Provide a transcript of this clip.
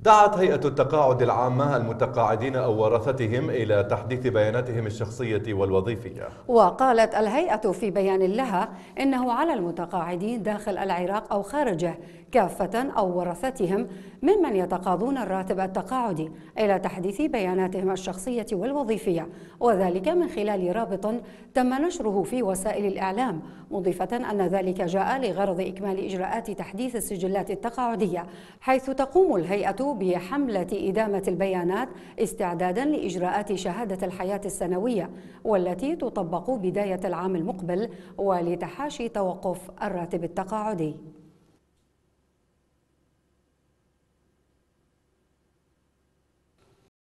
دعت هيئة التقاعد العامة المتقاعدين أو ورثتهم إلى تحديث بياناتهم الشخصية والوظيفية وقالت الهيئة في بيان لها إنه على المتقاعدين داخل العراق أو خارجه كافة أو ورثتهم ممن يتقاضون الراتب التقاعدي إلى تحديث بياناتهم الشخصية والوظيفية وذلك من خلال رابط تم نشره في وسائل الإعلام مضيفة أن ذلك جاء لغرض إكمال إجراءات تحديث السجلات التقاعدية حيث تقوم الهيئة بحملة إدامة البيانات استعدادا لإجراءات شهادة الحياة السنوية والتي تطبق بداية العام المقبل ولتحاشي توقف الراتب التقاعدي